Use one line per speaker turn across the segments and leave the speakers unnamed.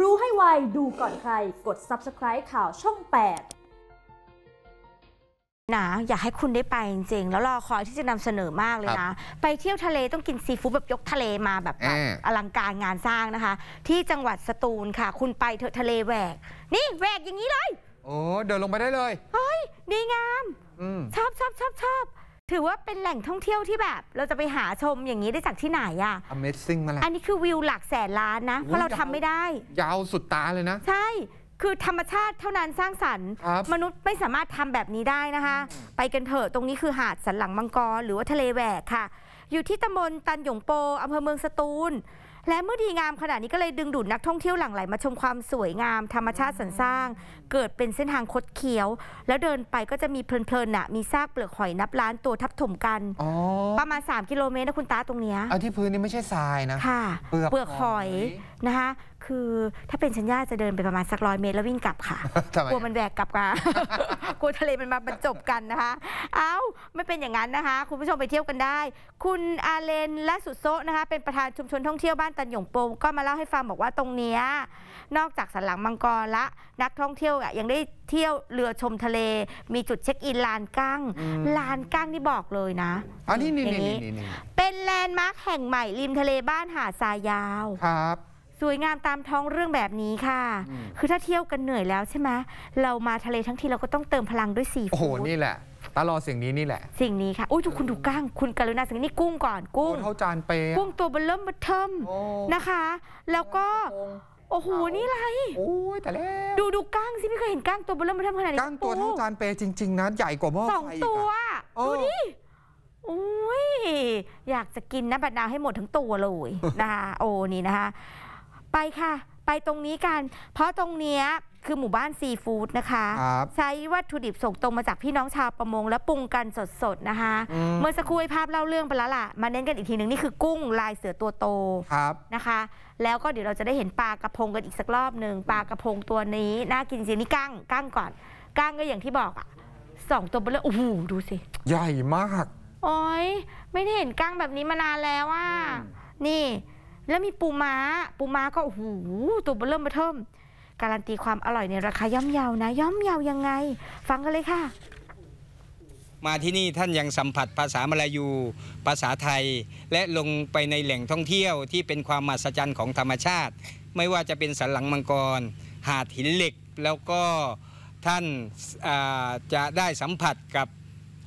รู้ให้ไวดูก่อนใคร กด subscribe ข่าวช่อง8นะอยากให้คุณได้ไปจริงๆ แล้วรอคอยที่จะนำเสนอมากเลยนะ ไปเที่ยวทะเลต้องกินซีฟู้ดแบบยกทะเลมาแบบอลังการงานสร้างนะคะ ที่จังหวัดสตูลค่ะ คุณไปเถอะทะเลแหวก นี่แหวกอย่างนี้เลยโอ้เดินลงไปได้เลย เฮ้ยดีงามชอบชอบชอบชอบถือว่าเป็นแหล่งท่องเที่ยวที่แบบเราจะไปหาชมอย่างนี้ได้จากที่ไหนอะ Amazing มาแล้วอันนี้คือวิวหลักแสนล้านนะ เพราะเราทำไม่ได้ ยาวสุดตาเลยนะ ใช่ คือธรรมชาติเท่านั้นสร้างสรรค์ มนุษย์ไม่สามารถทำแบบนี้ได้นะคะ ไปกันเถอะ ตรงนี้คือหาดสันหลังมังกร หรือว่าทะเลแหวกค่ะ อยู่ที่ตำบลตันหยงโปอำเภอเมืองสตูลและเมื่อดีงามขนาดนี้ก็เลยดึงดูดนักท่องเที่ยวหลั่งไหลมาชมความสวยงามธรรมชาติสรรสร้าง เกิดเป็นเส้นทางคดเคี้ยว แล้วเดินไปก็จะมีเพลินๆน่ะมีซากเปลือกหอยนับล้านตัวทับถมกันประมาณ3กิโลเมตรนะคุณตาตรงเนี้ยอที่พื้นนี่ไม่ใช่ทรายนะค่ะเปลือกหอยนะคะคือถ้าเป็นชัญญาจะเดินไปประมาณสักร้อยเมตรแล้ววิ่งกลับค่ะกลัวมันแหวกกลับมากลัวทะเลมันมาบรรจบกันนะคะเอ้าไม่เป็นอย่างนั้นนะคะ คุณผู้ชมไปเที่ยวกันได้ คุณอาเลนและสุดโซนะคะเป็นประธานชุมชนท่องเที่ยวบ้านตันหยงโปงก็มาเล่าให้ฟังบอกว่าตรงเนี้ย นอกจากสันหลังมังกรละนักท่องเที่ยวยังได้เที่ยวเรือชมทะเล มีจุดเช็คอินลานกั้งลานกั้งนี่บอกเลยนะอันนี้นี่นี่เป็นแลนด์มาร์คแห่งใหม่ริมทะเลบ้านหาดทรายยาวครับสวยงามตามท้องเรื่องแบบนี้ค่ะ คือถ้าเที่ยวกันเหนื่อยแล้วใช่ไหมเรามาทะเลทั้งทีเราก็ต้องเติมพลังด้วยสีฟูดโอ้โหนี่แหละตารอสิ่งนี้นี่แหละ สิ่งนี้ค่ะโอ้ยทุกคุณดูก้างคุณกรุณาสิ่งนี้กุ้งก่อนกุ้งเท่าจานเปกุ้งตัวเบลเริ่มบัเทิมนะคะ แล้วก็โอ้โหนี่ไรโอ้ยแต่แล้วดูดูก้างสิไม่เคยเห็นก้างตัวเบลเริ่มบัเทิมขนาดนี้ก้างตัวเท่าจานเปจริง ๆนะใหญ่กว่าหม้อสองตัว ดูดิโอ้ยอยากจะกินนะบัดนาให้หมดทั้งตัวเลยนะคะโอ้นี่นะคะไปค่ะไปตรงนี้กัน เพราะตรงเนี้ยคือหมู่บ้านซีฟู้ดนะคะคใช้วัตถุดิบส่งตรงมาจากพี่น้องชาวประมงและปรุงกันสดๆ นะคะเมื่อสักครู่ภาพเล่าเรื่องไปแล้วล่ะมาเน้นกันอีกทีหนึ่งนี่คือกุ้งลายเสือตัวโตครับนะคะ แล้วก็เดี๋ยวเราจะได้เห็นปลากระพงกันอีกสักรอบหนึ่งปลากระพงตัวนี้ น่ากินจริงนี่กั้งกั้งก่อนกั้งก็อย่างที่บอกอ่ะสองตัวไเลยโอ้โหดูสิใหญ่มากโอ้ยไม่ได้เห็นกั้งแบบนี้มานานแล้วอ่ะนี่แล้วมีปูม้าปูม้าก็โอ้โหตัวเริ่มมาเทิมการันตีความอร่อยในราคาย่อมเยาวนะย่อมเยาวยังไง ฟังกันเลยค่ะ มาที่นี่ท่านยังสัมผัสภาษามลายูภาษาไทย และลงไปในแหล่งท่องเที่ยวที่เป็นความมหัศจรรย์ของธรรมชาติ ไม่ว่าจะเป็นสันหลังมังกร หาดหินเหล็ก แล้วก็ท่านจะได้สัมผัสกับ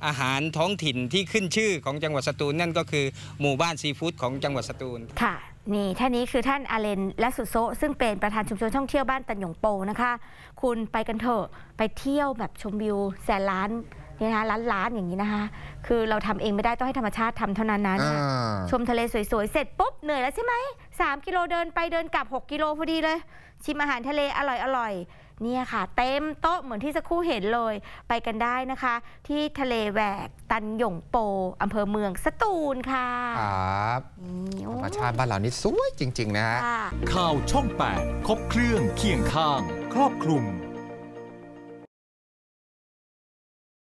อาหารท้องถิ่นที่ขึ้นชื่อของจังหวัดสตูล นั่นก็คือหมู่บ้านซีฟู้ดของจังหวัดสตูลค่ะนี่ท่านนี้คือท่าน อาเลนและสุโซซึ่งเป็นประธานชุมชนท่องเที่ยวบ้านตันหยงโปนะคะ คุณไปกันเถอะ ไปเที่ยวแบบชมวิว แสนล้านนี่นะคะล้านล้านอย่างนี้นะคะ คือเราทำเองไม่ได้ ต้องให้ธรรมชาติทำเท่านั้นนะชมทะเลสวย ๆ เสร็จปุ๊บเหนื่อยแล้วใช่ไหม 3 กิโลเดินไปเดินกลับ 6 กิโลพอดีเลย ชิมอาหารทะเลอร่อยๆเนี่ยค่ะ เต็มโต๊ะเหมือนที่สักครู่เห็นเลยไปกันได้นะคะ ที่ทะเลแหวก ตันหยงโปอำเภอเมืองสตูลค่ะครับธรรมชาติบ้านเหล่านี้สวยจริง ๆ นะฮะข่าวช่อง8ครบเครื่องเคียงข้าง ครอบคลุม